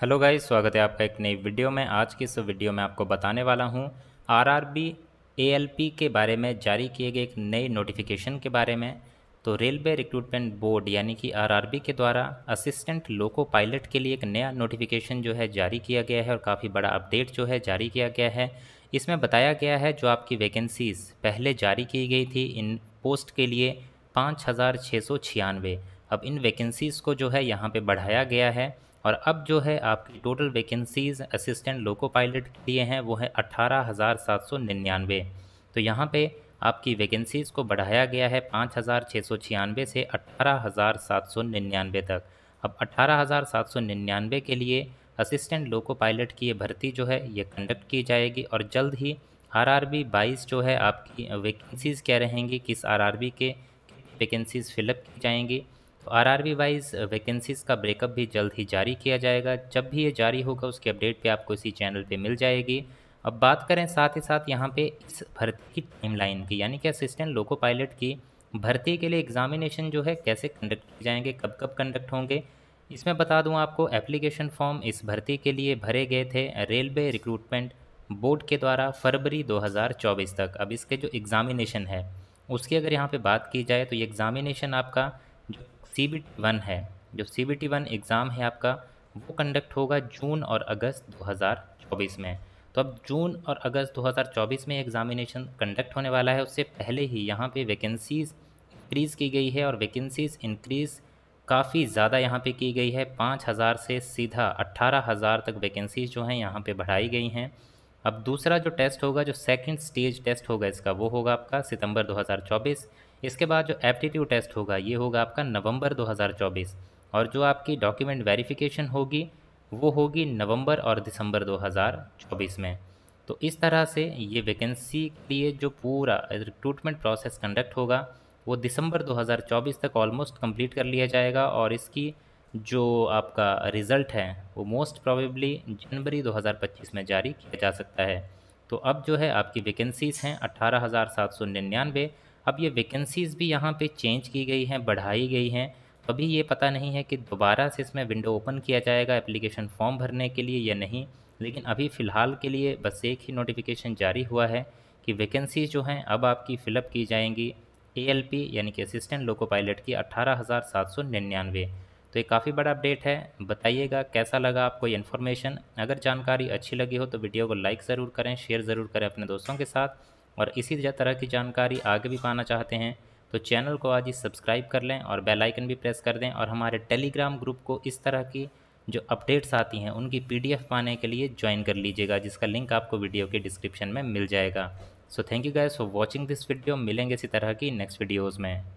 hello guys स्वागत है आपका एक नई वीडियो में आज की इस वीडियो में आपको बताने वाला हूं आरआरबी एएलपी के बारे में जारी किए गए एक नए नोटिफिकेशन के बारे में तो रेलवे रिक्रूटमेंट बोर्ड यानी कि आरआरबी के द्वारा असिस्टेंट लोको पायलट के लिए एक नया नोटिफिकेशन जो है जारी किया गया है और काफ़ी बड़ा अपडेट जो है जारी किया गया है इसमें बताया गया है जो आपकी वैकेंसीज़ पहले जारी की गई थी इन पोस्ट के लिए पाँच अब इन वैकेंसीज़ को जो है यहाँ पर बढ़ाया गया है और अब जो है आपकी total vacancies assistant loco pilot के लिए हैं वो है अट्ठारह हज़ार सात सौ निन्यानवे तो यहाँ पे आपकी वैकेंसीज़ को बढ़ाया गया है पाँच हज़ार छः सौ छियानवे से अट्ठारह हज़ार सात सौ निन्यानवे तक अब अट्ठारह हज़ार सात सौ निन्यानवे के लिए असिस्टेंट लोको पायलट की ये भर्ती जो है ये कंडक्ट की जाएगी और जल्द ही आर आर बी बाईस जो है आपकी वैकेंसीज़ क्या रहेंगी किस आर आर बी के वैकेंसीज़ फिलअप की जाएंगी R R B wise vacancies का ब्रेकअप भी जल्द ही जारी किया जाएगा जब भी ये जारी होगा उसकी अपडेट भी आपको इसी चैनल पे मिल जाएगी अब बात करें साथ ही साथ यहाँ पे इस भर्ती की टाइमलाइन की यानी कि असिस्टेंट लोको पायलट की भर्ती के लिए एग्जामिनेशन जो है कैसे कंडक्ट किए जाएंगे कब कब कंडक्ट होंगे इसमें बता दूँ आपको एप्लीकेशन फॉर्म इस भर्ती के लिए भरे गए थे रेलवे रिक्रूटमेंट बोर्ड के द्वारा फरवरी चौबीस तक अब इसके जो एग्ज़ामिनेशन है उसकी अगर यहाँ पे बात की जाए तो ये एग्ज़ामिनेशन आपका जो सी बी टी वन है जो C B T one exam है आपका वो कंडक्ट होगा जून और अगस्त 2024 में तो अब जून और अगस्त 2024 में एग्ज़ामिनेशन कंडक्ट होने वाला है उससे पहले ही यहाँ पे वैकेंसीज़ इंक्रीज़ की गई है और वैकेंसीज़ इंक्रीज़ काफ़ी ज़्यादा यहाँ पे की गई है पाँच हज़ार से सीधा अट्ठारह हज़ार तक वैकेंसीज़ जो हैं यहाँ पे बढ़ाई गई हैं अब दूसरा जो टेस्ट होगा जो सेकंड स्टेज टेस्ट होगा इसका वो होगा आपका सितंबर 2024 इसके बाद जो एप्टीट्यूड टेस्ट होगा ये होगा आपका नवंबर 2024 और जो आपकी डॉक्यूमेंट वेरिफिकेशन होगी वो होगी नवंबर और दिसंबर 2024 में तो इस तरह से ये वैकेंसी के लिए जो पूरा रिक्रूटमेंट प्रोसेस कंडक्ट होगा वो दिसंबर दो तक ऑलमोस्ट कम्प्लीट कर लिया जाएगा और इसकी जो आपका रिज़ल्ट है वो मोस्ट प्रॉबेबली जनवरी 2025 में जारी किया जा सकता है तो अब जो है आपकी वैकेंसीज़ हैं अट्ठारह हज़ार सात सौ निन्यानवे अब ये वैकेंसीज़ भी यहाँ पे चेंज की गई हैं बढ़ाई गई हैं अभी ये पता नहीं है कि दोबारा से इसमें विंडो ओपन किया जाएगा एप्लीकेशन फॉर्म भरने के लिए या नहीं लेकिन अभी फ़िलहाल के लिए बस एक ही नोटिफिकेशन जारी हुआ है कि वैकेंसीज़ जो हैं अब आपकी फ़िलअप की जाएंगी ए यानी कि असिस्टेंट लोको पायलट की अट्ठारह हज़ार सात सौ निन्यानवे तो ये काफ़ी बड़ा अपडेट है बताइएगा कैसा लगा आपको ये इन्फॉर्मेशन अगर जानकारी अच्छी लगी हो तो वीडियो को लाइक ज़रूर करें शेयर ज़रूर करें अपने दोस्तों के साथ और इसी तरह की जानकारी आगे भी पाना चाहते हैं तो चैनल को आज ही सब्सक्राइब कर लें और बेल आइकन भी प्रेस कर दें और हमारे टेलीग्राम ग्रुप को इस तरह की जो अपडेट्स आती हैं उनकी पीडीएफ पाने के लिए ज्वाइन कर लीजिएगा जिसका लिंक आपको वीडियो के डिस्क्रिप्शन में मिल जाएगा so thank you guys for watching this video मिलेंगे इसी तरह की नेक्स्ट वीडियोज़ में